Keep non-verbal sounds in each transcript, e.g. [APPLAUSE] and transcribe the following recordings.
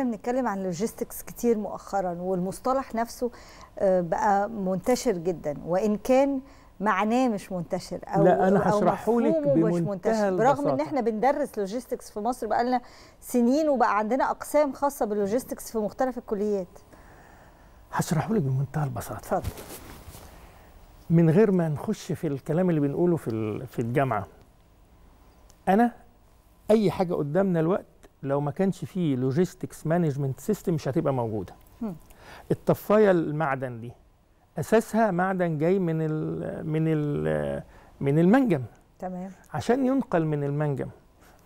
احنا بنتكلم عن لوجيستكس كتير مؤخرا والمصطلح نفسه آه، بقى منتشر جدا وان كان معناه مش منتشر او لا انا هشرحه لك بمنتهى منتشر برغم ان احنا بندرس لوجيستكس في مصر بقى لنا سنين وبقى عندنا اقسام خاصه باللوجيستكس في مختلف الكليات هشرحه لك بمنتهى البساطه اتفضل من غير ما نخش في الكلام اللي بنقوله في في الجامعه انا اي حاجه قدامنا الوقت لو ما كانش فيه لوجيستكس مانجمنت سيستم مش هتبقى موجوده الطفايه المعدن دي اساسها معدن جاي من الـ من الـ من المنجم تمام عشان ينقل من المنجم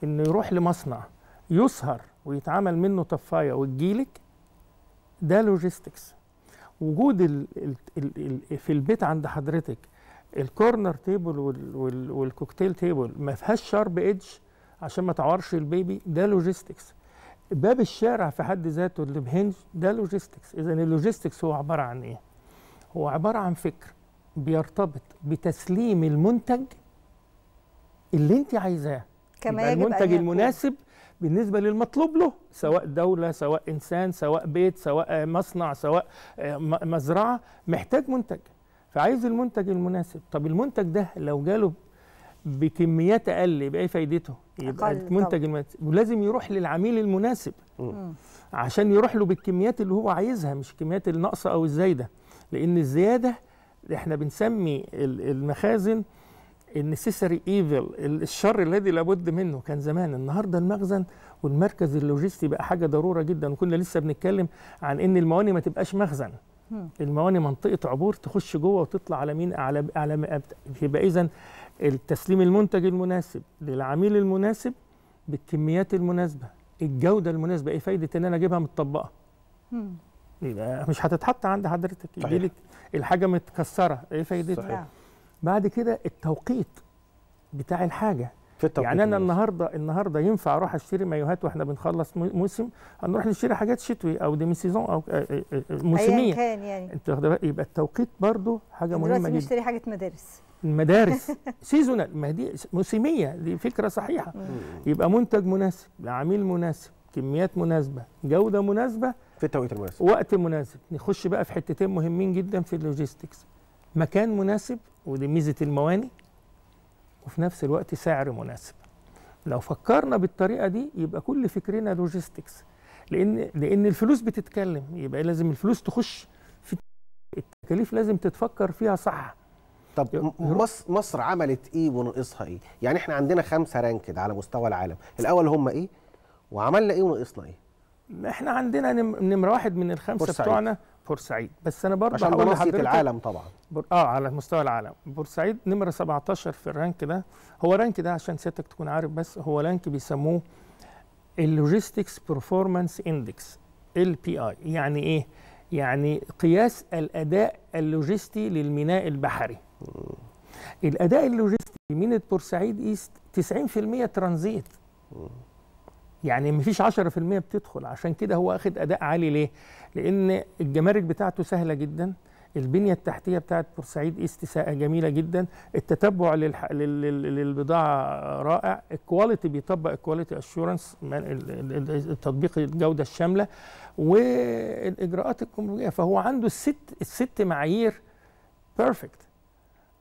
انه يروح لمصنع يصهر ويتعمل منه طفايه وتجيلك ده لوجيستكس وجود الـ الـ الـ الـ في البيت عند حضرتك الكورنر تيبل والكوكتيل تيبل ما فيهاش شارب ايدج عشان ما تعورش البيبي ده لوجيستكس باب الشارع في حد ذاته اللي بهنج ده لوجيستكس اذا اللوجيستكس هو عباره عن ايه هو عباره عن فكر بيرتبط بتسليم المنتج اللي انت عايزاه كما يجب المنتج المناسب بالنسبة للمطلوب له سواء دولة سواء إنسان سواء بيت سواء مصنع سواء مزرعة محتاج منتج فعايز المنتج المناسب طب المنتج ده لو جاله بكميات اقل يبقى ايه فايدته يبقى المنتج ولازم يروح للعميل المناسب م. عشان يروح له بالكميات اللي هو عايزها مش الكميات الناقصه او الزايده لان الزياده احنا بنسمي المخازن النسيسري ايفل الشر الذي لابد منه كان زمان النهارده المخزن والمركز اللوجستي بقى حاجه ضروره جدا وكنا لسه بنتكلم عن ان المواني ما تبقاش مخزن الموانئ منطقه عبور تخش جوه وتطلع على مين اعلى اعلى يبقى اذا التسليم المنتج المناسب للعميل المناسب بالكميات المناسبه الجوده المناسبه ايه فايده ان انا اجيبها متطبقه يبقى مش هتتحط عند حضرتك يجيلك الحاجه متكسره ايه فايدتها بعد كده التوقيت بتاع الحاجه في التوقيت يعني انا النهارده النهارده ينفع اروح اشتري مايوهات واحنا بنخلص موسم هنروح نشتري حاجات شتوي او دي سيزون او موسميه ايا كان يعني انت يبقى التوقيت برضو حاجه مهمه جدا نشتري حاجه مدارس المدارس سيزونال [LAUGHS] ما دي موسميه دي فكره صحيحه يبقى منتج مناسب لعميل مناسب كميات مناسبه جوده مناسبه في التوقيت المناسب وقت مناسب نخش بقى في حتتين مهمين جدا في اللوجيستكس مكان مناسب ودي ميزه المواني وفي نفس الوقت سعر مناسب لو فكرنا بالطريقه دي يبقى كل فكرنا لوجيستكس لان لان الفلوس بتتكلم يبقى لازم الفلوس تخش في التكاليف لازم تتفكر فيها صح طب مصر مصر عملت ايه وناقصها ايه يعني احنا عندنا خمسه رانكد على مستوى العالم الاول هم ايه وعملنا ايه وناقصنا ايه احنا عندنا نمره واحد من الخمسه بورسعيد. بتوعنا بورسعيد بس انا برضه عشان منصه العالم طبعا بر... اه على مستوى العالم بورسعيد نمره 17 في الرانك ده هو رانك ده عشان سيادتك تكون عارف بس هو رانك بيسموه اللوجيستكس برفورمانس اندكس ال بي اي يعني ايه يعني قياس الاداء اللوجستي للميناء البحري الاداء اللوجستي لميناء بورسعيد ايست 90% ترانزيت يعني مفيش 10% بتدخل عشان كده هو واخد اداء عالي ليه؟ لان الجمارك بتاعته سهله جدا البنيه التحتيه بتاعت بورسعيد ايست جميله جدا التتبع للح... لل... للبضاعه رائع الكواليتي بيطبق الكواليتي اشورنس تطبيق الجوده الشامله والاجراءات الجمركيه فهو عنده الست الست معايير بيرفكت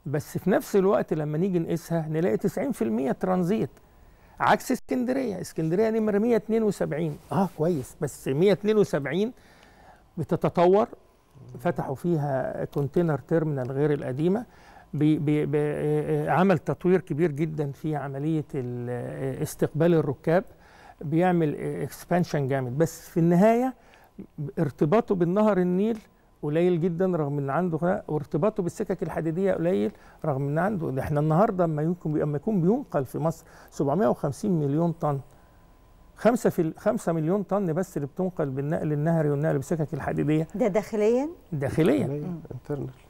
بس في نفس الوقت لما نيجي نقيسها نلاقي 90% ترانزيت عكس اسكندريه اسكندريه نمره 172 اه كويس بس 172 بتتطور فتحوا فيها كونتينر تيرمينال غير القديمه بي بي بي عمل تطوير كبير جدا في عمليه استقبال الركاب بيعمل اكسبانشن جامد بس في النهايه ارتباطه بالنهر النيل قليل جدا رغم ان عنده وارتباطه بالسكك الحديديه قليل رغم ان عنده ده احنا النهارده اما يكون اما يكون بينقل في مصر 750 مليون طن 5 في 5 مليون طن بس اللي بتنقل بالنقل النهري والنقل بالسكك الحديديه ده داخليا داخليا انترنال